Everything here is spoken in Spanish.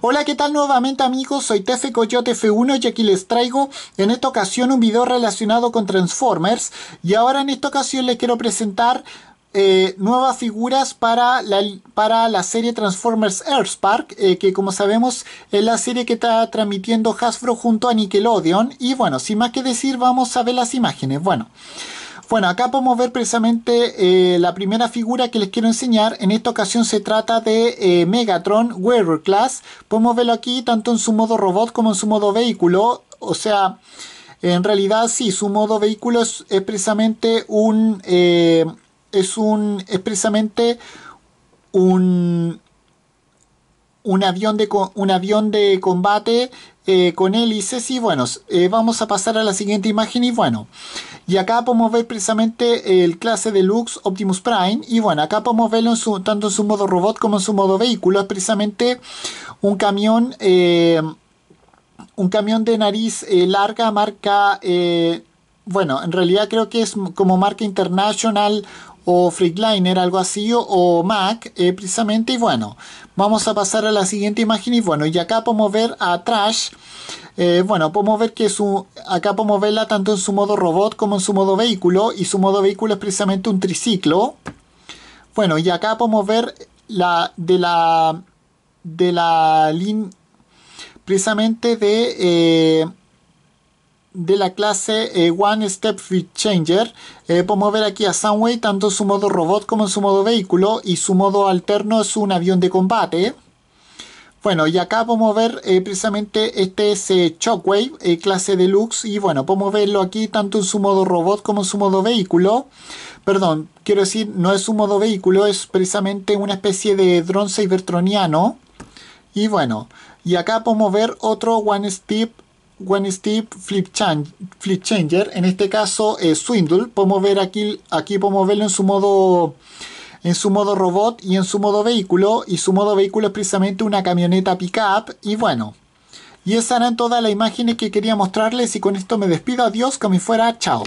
Hola, ¿qué tal nuevamente amigos? Soy Tefe Coyote F1 y aquí les traigo en esta ocasión un video relacionado con Transformers y ahora en esta ocasión les quiero presentar eh, nuevas figuras para la, para la serie Transformers Earthspark, eh, que como sabemos es la serie que está transmitiendo Hasbro junto a Nickelodeon. Y bueno, sin más que decir, vamos a ver las imágenes. Bueno, bueno, acá podemos ver precisamente eh, la primera figura que les quiero enseñar. En esta ocasión se trata de eh, Megatron Warrior Class. Podemos verlo aquí tanto en su modo robot como en su modo vehículo. O sea, en realidad sí, su modo vehículo es, precisamente un... Eh, es un... es precisamente un un avión de, un avión de combate eh, con hélices y bueno, eh, vamos a pasar a la siguiente imagen y bueno, y acá podemos ver precisamente el clase deluxe Optimus Prime y bueno, acá podemos verlo tanto en su modo robot como en su modo vehículo, es precisamente un camión, eh, un camión de nariz larga marca, bueno, en realidad creo que es como marca internacional o Freakliner, algo así, o Mac, eh, precisamente. Y bueno, vamos a pasar a la siguiente imagen. Y bueno, y acá podemos ver a Trash. Eh, bueno, podemos ver que su, acá podemos verla tanto en su modo robot como en su modo vehículo. Y su modo vehículo es precisamente un triciclo. Bueno, y acá podemos ver la de la de la lin, precisamente de eh, de la clase eh, One Step Fit Changer. Eh, podemos ver aquí a Sunway tanto en su modo robot como en su modo vehículo y su modo alterno es un avión de combate. Bueno, y acá podemos ver eh, precisamente este es Shockwave, clase deluxe, y bueno, podemos verlo aquí tanto en su modo robot como en su modo vehículo. Perdón, quiero decir, no es un modo vehículo, es precisamente una especie de dron cybertroniano. Y bueno, y acá podemos ver otro One Step One Steve Flip, change, flip Changer, en este caso eh, Swindle, podemos ver aquí, aquí podemos verlo en su modo en su modo robot y en su modo vehículo y su modo vehículo es precisamente una camioneta pickup y bueno y esas eran todas las imágenes que quería mostrarles y con esto me despido adiós me fuera chao